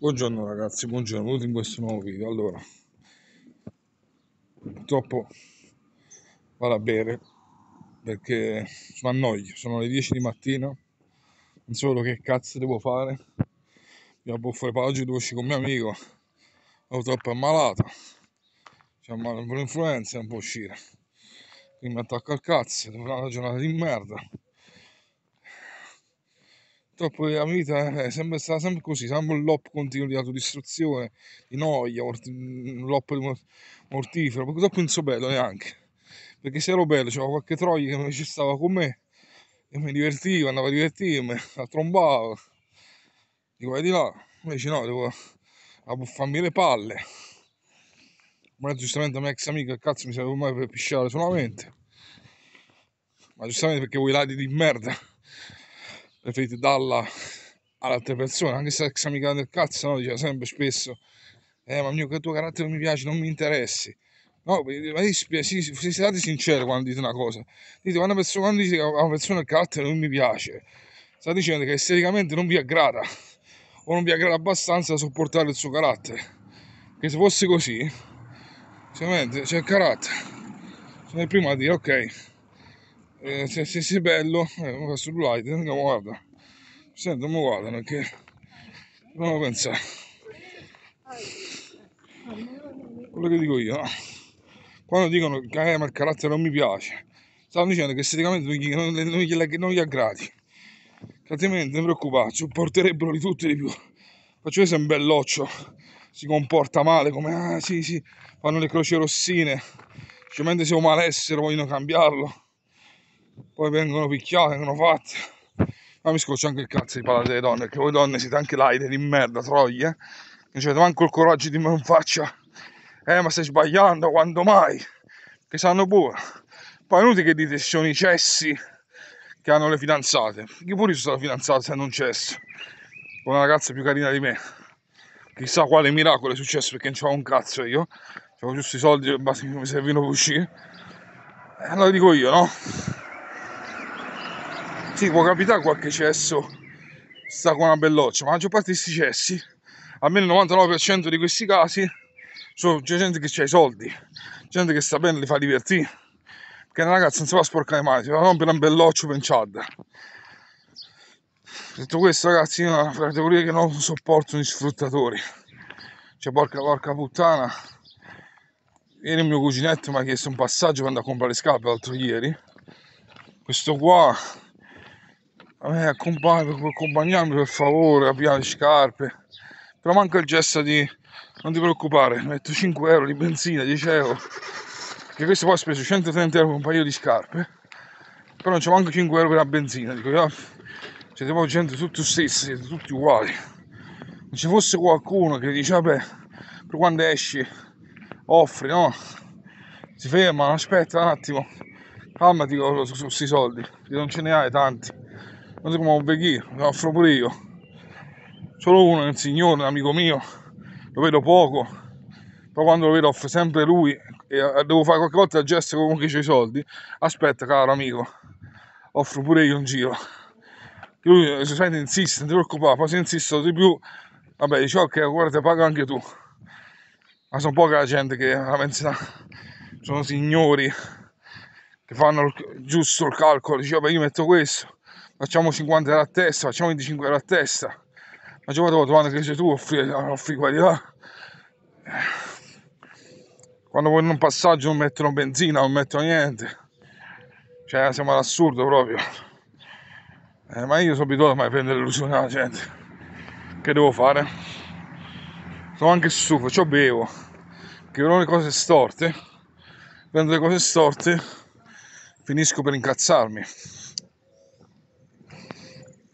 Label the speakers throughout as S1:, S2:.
S1: Buongiorno ragazzi, buongiorno, benvenuti in questo nuovo video. Allora, purtroppo vado a bere perché sono annoio, sono le 10 di mattina, non so che cazzo devo fare. Mi abbuffo le pagine devo uscire con mio amico, purtroppo è ammalato, c'è male un po' l'influenza, non può uscire. Quindi mi attacco al cazzo, devo fare una giornata di merda purtroppo la mia vita è sempre stata sempre così, sempre un lop continuo di autodistruzione, di noia, un lop mortifero, purtroppo non so bello neanche, perché se ero bello c'era qualche troia che ci stava con me, e mi divertiva, andava a divertirmi, la trombava, di qua e di là, invece no, devo abbuffarmi le palle, ma giustamente la mia ex amica, cazzo mi serve mai per pisciare solamente, ma giustamente perché voi ladri di merda preferite darla alle altre persone, anche se l'ex amica del cazzo no, diceva sempre spesso, eh ma il mio il tuo carattere non mi piace, non mi interessi. No, ma se siete sinceri quando dite una cosa, dite quando, persona, quando dite a una persona il carattere non mi piace, sta dicendo che esteticamente non vi aggrada o non vi aggrada abbastanza da sopportare il suo carattere. Che se fosse così, sicuramente c'è il carattere. Sono il primo a dire ok, se, se sei bello eh, sul light eh, mi guarda sento mi guardano che non lo pensare quello che dico io no? quando dicono che eh, ma il carattere non mi piace stanno dicendo che esteticamente non gli, non, non gli, non gli aggradi che altrimenti non preoccupate supporterebbero di tutti di più faccio vedere se un belloccio si comporta male come ah sì sì fanno le croce rossine cioè mentre se un malessere vogliono cambiarlo poi vengono picchiate, vengono fatte. Ma mi scoccio anche il cazzo di parlare delle donne, perché voi donne siete anche laide di merda, troie, non avete manco il coraggio di me in faccia, eh ma stai sbagliando, quando mai? Che sanno pure. Poi è inutile che dite sono i cessi che hanno le fidanzate. Io pure sono stato fidanzato se non cesso, con una ragazza più carina di me. Chissà quale miracolo è successo perché non c'avevo un cazzo io, C'avevo giusto i soldi che mi servivano per uscire. E eh, allora dico io, no? Sì, può capitare qualche cesso sta con una belloccia, ma la maggior parte di questi cessi, almeno il 99% di questi casi, sono gente che ha i soldi, gente che sta bene, li fa divertire. Perché una ragazza non si fa sporcare le mani si fa rompere un belloccio penciata. Detto questo, ragazzi, io una categoria che non sopporto gli sfruttatori. Cioè, porca porca puttana. Ieri il mio cuginetto mi ha chiesto un passaggio per andare a comprare le scarpe l'altro ieri. Questo qua eh, accompagnami per favore a via le scarpe. Però manca il gesto di non ti preoccupare, metto 5 euro di benzina, 10 euro. Che questo poi ha speso 130 euro per un paio di scarpe. Però non c'è manco 5 euro per la benzina. Dico, ah, siete poi gente tutti stessi, siete tutti uguali. Non ci fosse qualcuno che dice, vabbè, per quando esci offri, no? Si ferma, aspetta un attimo, calmati con questi soldi, che non ce ne hai tanti non so come un veghi, lo offro pure io. Solo uno il signore, un amico mio, lo vedo poco, però quando lo vedo offre sempre lui e eh, devo fare qualche volta il gesto comunque c'ho i soldi. Aspetta, caro amico, offro pure io un giro. Lui eh, si sente insiste, non ti preoccupare, poi se insisto di più, vabbè, dice ok, guarda, paga anche tu. Ma sono poca la gente che la pensa, sono signori che fanno giusto il calcolo, dice vabbè io metto questo, facciamo 50 euro a testa, facciamo 25 euro a testa. Ma già devo trovare che sei tu, offri, offri qua di là. Quando vogliono un passaggio non mettono benzina, non mettono niente. Cioè, siamo all'assurdo proprio. Eh, ma io sono abituato a mai prendere l'illusione della gente. Che devo fare? Sono anche stufo, ciò bevo. Che vedo le cose storte. Prendo le cose storte, finisco per incazzarmi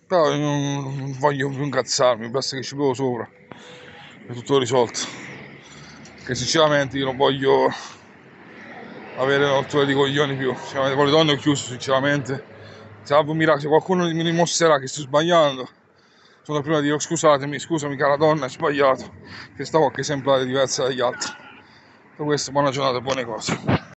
S1: però non voglio più incazzarmi basta che ci provo sopra è tutto risolto che sinceramente io non voglio avere un'ottura di coglioni più con le donne ho chiuso sinceramente se qualcuno mi dimostrerà che sto sbagliando sono prima di dire scusatemi scusami cara donna è sbagliato che stavo a che sembrare diversa dagli altri per questo buona giornata e buone cose